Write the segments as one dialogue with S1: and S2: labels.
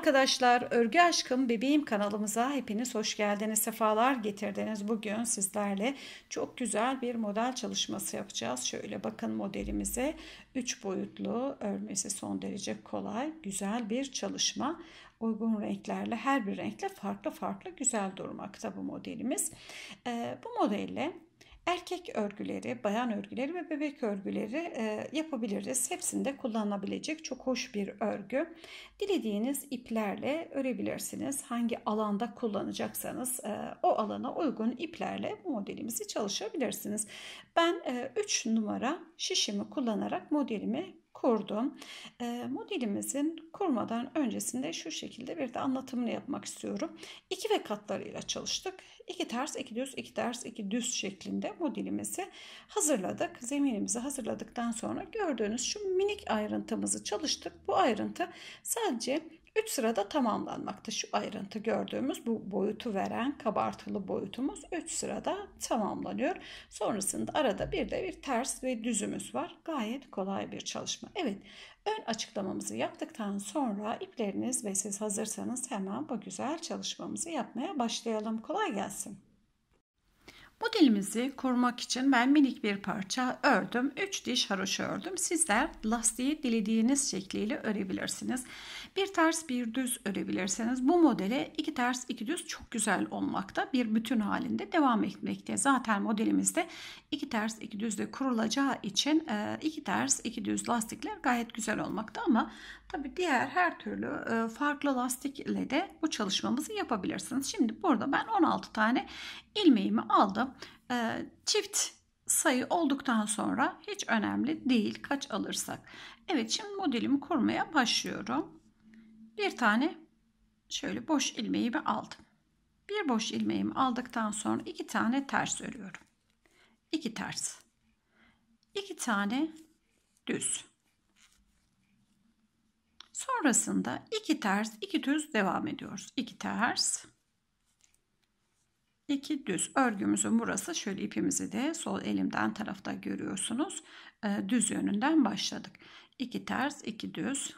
S1: arkadaşlar, Örgü Aşkım Bebeğim kanalımıza hepiniz hoş geldiniz, sefalar getirdiniz. Bugün sizlerle çok güzel bir model çalışması yapacağız. Şöyle bakın modelimize 3 boyutlu örmesi son derece kolay, güzel bir çalışma. Uygun renklerle, her bir renkle farklı farklı güzel durmakta bu modelimiz. Ee, bu modelle erkek örgüleri, bayan örgüleri ve bebek örgüleri e, yapabiliriz. Hepsinde kullanabilecek çok hoş bir örgü. Dilediğiniz iplerle örebilirsiniz. Hangi alanda kullanacaksanız e, o alana uygun iplerle bu modelimizi çalışabilirsiniz. Ben e, 3 numara şişimi kullanarak modelimi kurdum. E, modelimizin kurmadan öncesinde şu şekilde bir de anlatımını yapmak istiyorum. İki ve katlarıyla çalıştık. İki ters, iki düz, iki ters, iki düz şeklinde modelimizi hazırladık. Zeminimizi hazırladıktan sonra gördüğünüz şu minik ayrıntımızı çalıştık. Bu ayrıntı sadece 3 sırada tamamlanmakta. Şu ayrıntı gördüğümüz bu boyutu veren kabartılı boyutumuz 3 sırada tamamlanıyor. Sonrasında arada bir de bir ters ve düzümüz var. Gayet kolay bir çalışma. Evet ön açıklamamızı yaptıktan sonra ipleriniz ve siz hazırsanız hemen bu güzel çalışmamızı yapmaya başlayalım. Kolay gelsin. Modelimizi kurmak için ben minik bir parça ördüm. 3 diş haroşa ördüm. Sizler lastiği dilediğiniz şekliyle örebilirsiniz. Bir ters bir düz örebilirseniz. Bu modele iki ters iki düz çok güzel olmakta. Bir bütün halinde devam etmekte. Zaten modelimizde iki ters iki düzle kurulacağı için e, iki ters iki düz lastikler gayet güzel olmakta ama Tabii diğer her türlü e, farklı lastik ile de bu çalışmamızı yapabilirsiniz. Şimdi burada ben 16 tane ilmeğimi aldım. E, çift sayı olduktan sonra hiç önemli değil kaç alırsak. Evet şimdi modelimi kurmaya başlıyorum. Bir tane şöyle boş ilmeğimi aldım. Bir boş ilmeğimi aldıktan sonra iki tane ters örüyorum. İki ters. İki tane düz. Sonrasında iki ters, iki düz devam ediyoruz. İki ters, iki düz örgümüzün burası. Şöyle ipimizi de sol elimden tarafta görüyorsunuz. Ee, düz yönünden başladık. İki ters, iki düz.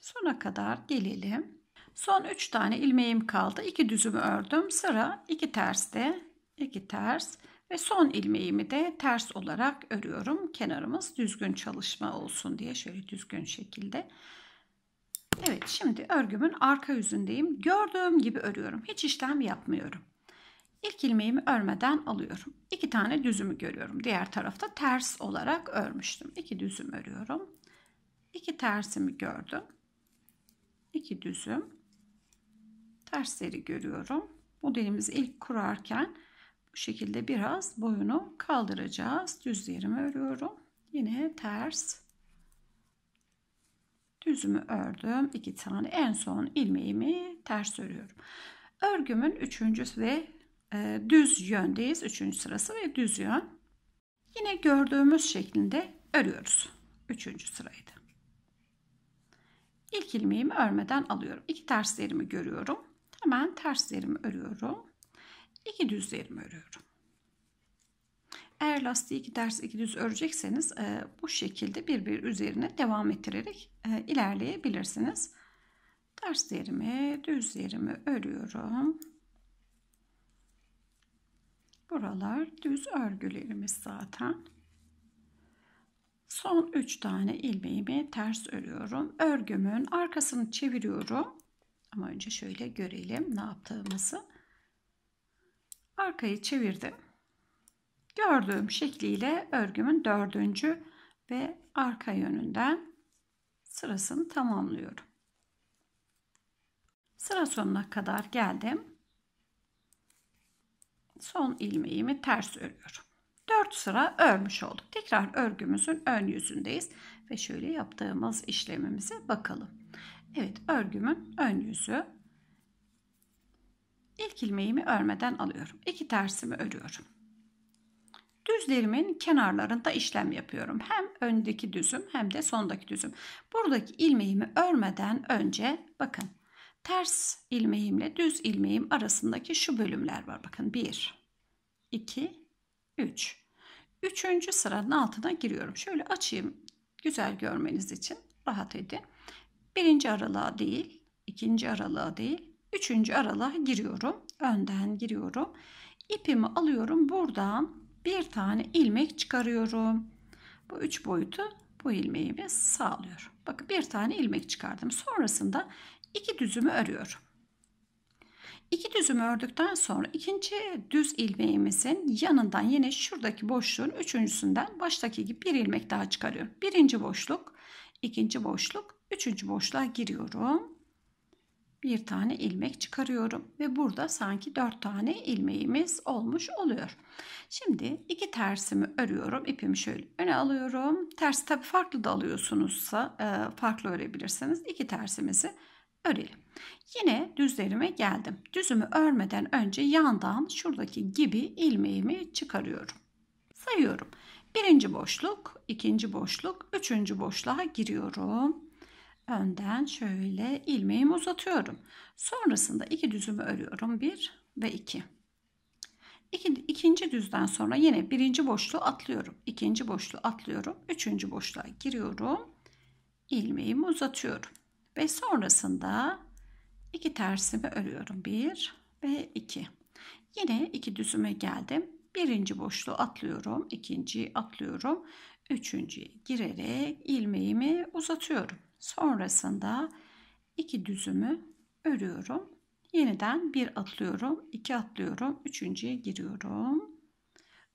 S1: Sona kadar gelelim. Son üç tane ilmeğim kaldı. İki düzümü ördüm. Sıra 2 terste. iki ters ve son ilmeğimi de ters olarak örüyorum. Kenarımız düzgün çalışma olsun diye şöyle düzgün şekilde Evet şimdi örgümün arka yüzündeyim. Gördüğüm gibi örüyorum. Hiç işlem yapmıyorum. İlk ilmeğimi örmeden alıyorum. İki tane düzümü görüyorum. Diğer tarafta ters olarak örmüştüm. İki düzüm örüyorum. İki tersimi gördüm. İki düzüm. Tersleri görüyorum. Modelimizi ilk kurarken bu şekilde biraz boyunu kaldıracağız. Düz yerimi örüyorum. Yine ters. Düzümü ördüm. 2 tane. En son ilmeğimi ters örüyorum. Örgümün üçüncü ve e, düz yöndeyiz. Üçüncü sırası ve düz yön. Yine gördüğümüz şeklinde örüyoruz. Üçüncü sıraydı. İlk ilmeğimi örmeden alıyorum. İki terslerimi görüyorum. Hemen terslerimi örüyorum. İki düzlerimi örüyorum. Eğer lastiği iki ters iki düz örecekseniz e, bu şekilde bir üzerine devam ettirerek e, ilerleyebilirsiniz. Terslerimi düzlerimi örüyorum. Buralar düz örgülerimiz zaten. Son 3 tane ilmeğimi ters örüyorum. Örgümün arkasını çeviriyorum. Ama önce şöyle görelim ne yaptığımızı. Arkayı çevirdim gördüğüm şekliyle örgümün dördüncü ve arka yönünden sırasını tamamlıyorum. Sıra sonuna kadar geldim. Son ilmeğimi ters örüyorum. 4 sıra örmüş olduk. Tekrar örgümüzün ön yüzündeyiz ve şöyle yaptığımız işlemimize bakalım. Evet, örgümün ön yüzü. İlk ilmeğimi örmeden alıyorum. 2 tersimi örüyorum. Düzlerimin kenarlarında işlem yapıyorum. Hem öndeki düzüm hem de sondaki düzüm. Buradaki ilmeğimi örmeden önce bakın ters ilmeğimle düz ilmeğim arasındaki şu bölümler var. Bakın 1, 2, 3. Üçüncü sıranın altına giriyorum. Şöyle açayım güzel görmeniz için rahat edin. Birinci aralığa değil, ikinci aralığa değil, üçüncü aralığa giriyorum. Önden giriyorum. İpimi alıyorum buradan bir tane ilmek çıkarıyorum. Bu üç boyutu bu ilmeğimi sağlıyor. Bakın bir tane ilmek çıkardım. Sonrasında iki düzümü örüyorum. İki düzümü ördükten sonra ikinci düz ilmeğimizin yanından yine şuradaki boşluğun üçüncüsünden baştaki gibi bir ilmek daha çıkarıyorum. Birinci boşluk, ikinci boşluk, üçüncü boşluğa giriyorum bir tane ilmek çıkarıyorum ve burada sanki dört tane ilmeğimiz olmuş oluyor. Şimdi iki tersimi örüyorum. İpimi şöyle öne alıyorum. Tersi tabii farklı da alıyorsunuzsa e, farklı örebilirsiniz. İki tersimizi örelim. Yine düzlerime geldim. Düzümü örmeden önce yandan şuradaki gibi ilmeğimi çıkarıyorum. Sayıyorum. Birinci boşluk, ikinci boşluk, üçüncü boşluğa giriyorum önden şöyle ilmeğimi uzatıyorum. Sonrasında iki düzümü örüyorum. bir ve iki. İki, ikinci düzden sonra yine birinci boşluğu atlıyorum. ikinci boşluğu atlıyorum. Üçüncü boşluğa giriyorum. ilmeğimi uzatıyorum. Ve sonrasında iki tersimi örüyorum. bir ve iki. Yine iki düzüme geldim. Birinci boşluğu atlıyorum. ikinciyi atlıyorum. Üçüncüye girerek ilmeğimi uzatıyorum. Sonrasında iki düzümü örüyorum. Yeniden bir atlıyorum, iki atlıyorum, üçüncüye giriyorum.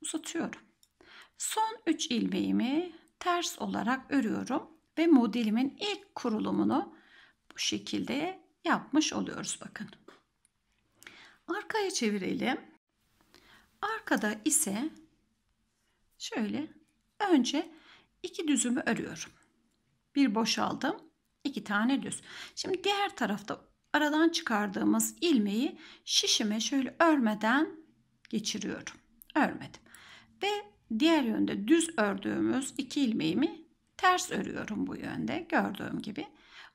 S1: Uzatıyorum. Son 3 ilmeğimi ters olarak örüyorum ve modelimin ilk kurulumunu bu şekilde yapmış oluyoruz bakın. Arkaya çevirelim. Arkada ise şöyle önce iki düzümü örüyorum bir boşaldım. iki tane düz. Şimdi diğer tarafta aradan çıkardığımız ilmeği şişime şöyle örmeden geçiriyorum. Örmedim. Ve diğer yönde düz ördüğümüz iki ilmeğimi ters örüyorum bu yönde gördüğüm gibi.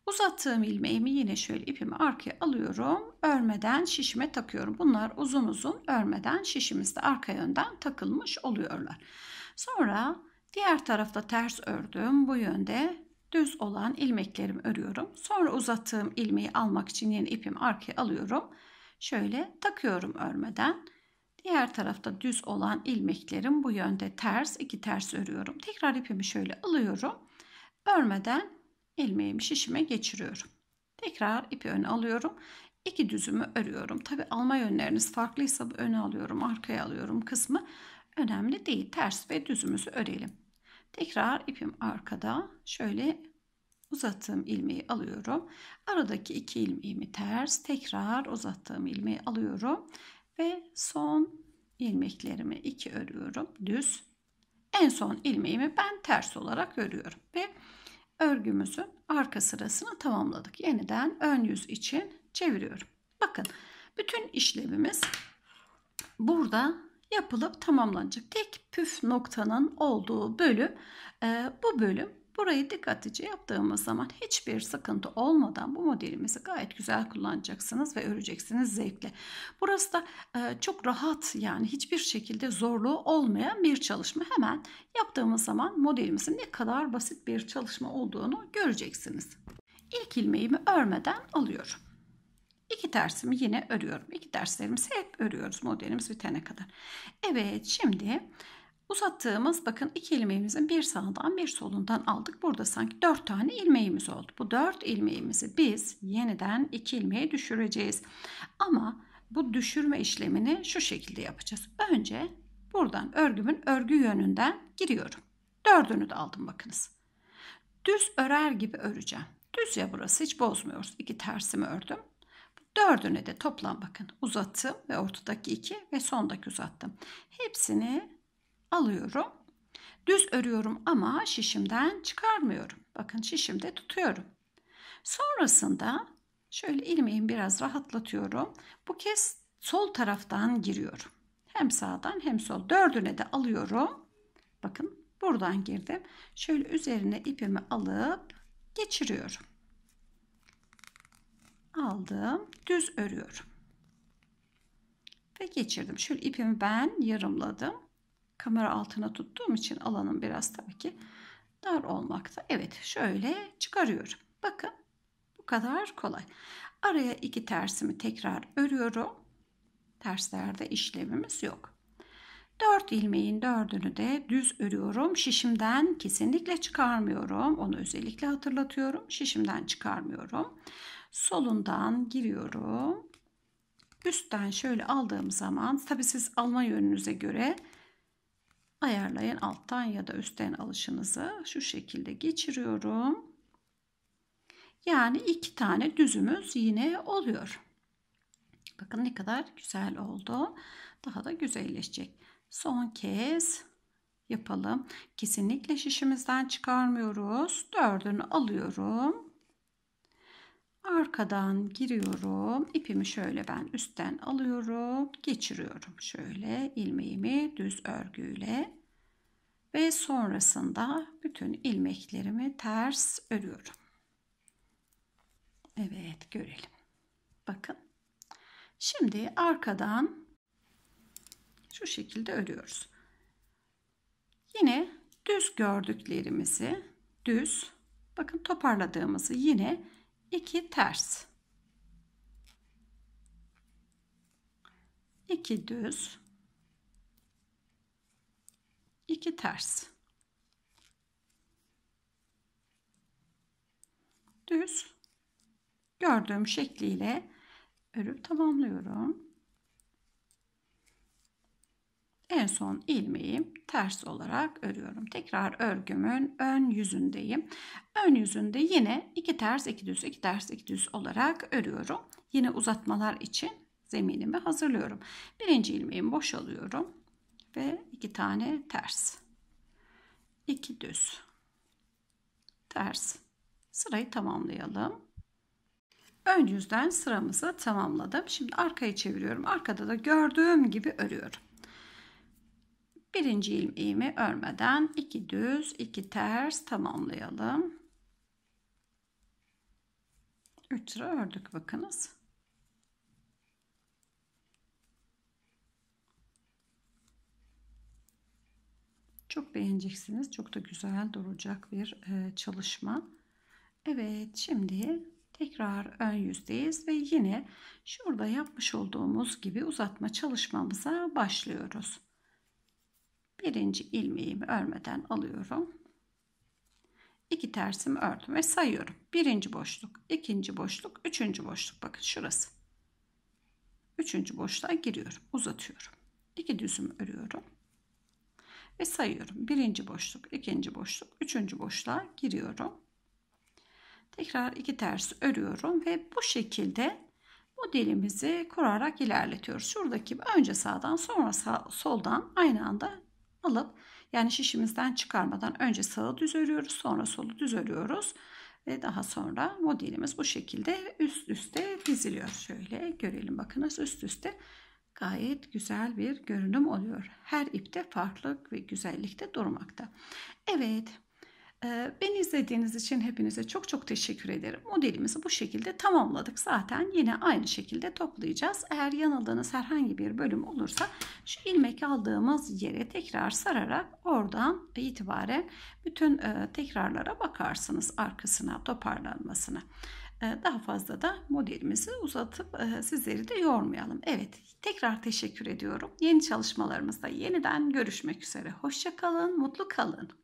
S1: Uzattığım ilmeğimi yine şöyle ipimi arkaya alıyorum. Örmeden şişime takıyorum. Bunlar uzun uzun örmeden şişimizde arka yönden takılmış oluyorlar. Sonra diğer tarafta ters ördüm. Bu yönde düz olan ilmeklerimi örüyorum. Sonra uzattığım ilmeği almak için yeni ipimi arkaya alıyorum. Şöyle takıyorum örmeden. Diğer tarafta düz olan ilmeklerim bu yönde ters, iki ters örüyorum. Tekrar ipimi şöyle alıyorum. Örmeden ilmeğimi şişime geçiriyorum. Tekrar ipi öne alıyorum. İki düzümü örüyorum. Tabi alma yönleriniz farklıysa bu öne alıyorum, arkaya alıyorum kısmı önemli değil. Ters ve düzümüzü örelim. Tekrar ipim arkada. Şöyle uzattığım ilmeği alıyorum. Aradaki iki ilmeğimi ters tekrar uzattığım ilmeği alıyorum ve son ilmeklerimi iki örüyorum düz. En son ilmeğimi ben ters olarak örüyorum ve örgümüzün arka sırasını tamamladık. Yeniden ön yüz için çeviriyorum. Bakın bütün işlemimiz burada yapılıp tamamlanacak. Tek püf noktanın olduğu bölüm e, bu bölüm. Burayı dikkatlice yaptığımız zaman hiçbir sıkıntı olmadan bu modelimizi gayet güzel kullanacaksınız ve öreceksiniz zevkle. Burası da e, çok rahat yani hiçbir şekilde zorluğu olmayan bir çalışma. Hemen yaptığımız zaman modelimizin ne kadar basit bir çalışma olduğunu göreceksiniz. İlk ilmeğimi örmeden alıyorum. İki tersimi yine örüyorum. İki derslerimizi hep örüyoruz modelimiz bitene kadar. Evet şimdi uzattığımız bakın iki ilmeğimizin bir sağından bir solundan aldık. Burada sanki dört tane ilmeğimiz oldu. Bu dört ilmeğimizi biz yeniden iki ilmeğe düşüreceğiz. Ama bu düşürme işlemini şu şekilde yapacağız. Önce buradan örgümün örgü yönünden giriyorum. Dördünü de aldım bakınız. Düz örer gibi öreceğim. Düz ya burası hiç bozmuyoruz. İki tersimi ördüm. Dördüne de toplam bakın uzattım ve ortadaki iki ve sondaki uzattım. Hepsini alıyorum. Düz örüyorum ama şişimden çıkarmıyorum. Bakın şişimde tutuyorum. Sonrasında şöyle ilmeğimi biraz rahatlatıyorum. Bu kez sol taraftan giriyorum. Hem sağdan hem sol. Dördüne de alıyorum. Bakın buradan girdim. Şöyle üzerine ipimi alıp geçiriyorum aldım. Düz örüyorum. Ve geçirdim. Şöyle ipimi ben yarımladım. Kamera altına tuttuğum için alanım biraz tabii ki dar olmakta. Evet şöyle çıkarıyorum. Bakın bu kadar kolay. Araya iki tersimi tekrar örüyorum. Terslerde işlemimiz yok. 4 ilmeğin dördünü de düz örüyorum. Şişimden kesinlikle çıkarmıyorum. Onu özellikle hatırlatıyorum. Şişimden çıkarmıyorum solundan giriyorum. Üstten şöyle aldığım zaman tabi siz alma yönünüze göre ayarlayın. Alttan ya da üstten alışınızı şu şekilde geçiriyorum. Yani iki tane düzümüz yine oluyor. Bakın ne kadar güzel oldu. Daha da güzelleşecek. Son kez yapalım. Kesinlikle şişimizden çıkarmıyoruz. Dördünü alıyorum. Arkadan giriyorum. ipimi şöyle ben üstten alıyorum. Geçiriyorum şöyle ilmeğimi düz örgüyle. Ve sonrasında bütün ilmeklerimi ters örüyorum. Evet görelim. Bakın. Şimdi arkadan şu şekilde örüyoruz. Yine düz gördüklerimizi düz bakın toparladığımızı yine 2 ters. 2 düz. 2 ters. Düz. Gördüğüm şekliyle örüp tamamlıyorum. En son ilmeği ters olarak örüyorum. Tekrar örgümün ön yüzündeyim. Ön yüzünde yine iki ters iki düz iki ters iki düz olarak örüyorum. Yine uzatmalar için zeminimi hazırlıyorum. Birinci ilmeğimi boşalıyorum ve iki tane ters. iki düz. Ters. Sırayı tamamlayalım. Ön yüzden sıramızı tamamladım. Şimdi arkaya çeviriyorum. Arkada da gördüğüm gibi örüyorum. Birinci ilmeğimi örmeden iki düz, iki ters tamamlayalım. 3 sıra ördük bakınız. Çok beğeneceksiniz. Çok da güzel duracak bir e, çalışma. Evet şimdi tekrar ön yüzdeyiz ve yine şurada yapmış olduğumuz gibi uzatma çalışmamıza başlıyoruz birinci ilmeğimi örmeden alıyorum. iki tersimi ördüm ve sayıyorum. Birinci boşluk, ikinci boşluk, üçüncü boşluk. Bakın şurası. Üçüncü boşluğa giriyorum. Uzatıyorum. İki düzüm örüyorum. Ve sayıyorum. Birinci boşluk, ikinci boşluk, üçüncü boşluğa giriyorum. Tekrar iki ters örüyorum ve bu şekilde modelimizi kurarak ilerletiyoruz. Şuradaki önce sağdan sonra sağ, soldan aynı anda alıp yani şişimizden çıkarmadan önce sağı düz örüyoruz sonra solu düz örüyoruz. Ve daha sonra modelimiz bu şekilde üst üste diziliyor. Şöyle görelim bakınız üst üste gayet güzel bir görünüm oluyor. Her ipte farklılık ve güzellikte durmakta. Evet ee, beni izlediğiniz için hepinize çok çok teşekkür ederim. Modelimizi bu şekilde tamamladık. Zaten yine aynı şekilde toplayacağız. Eğer yanıldığınız herhangi bir bölüm olursa şu ilmek aldığımız yere tekrar sararak oradan itibaren bütün e, tekrarlara bakarsınız arkasına toparlanmasına. E, daha fazla da modelimizi uzatıp e, sizleri de yormayalım. Evet tekrar teşekkür ediyorum. Yeni çalışmalarımızda yeniden görüşmek üzere. Hoşçakalın, mutlu kalın.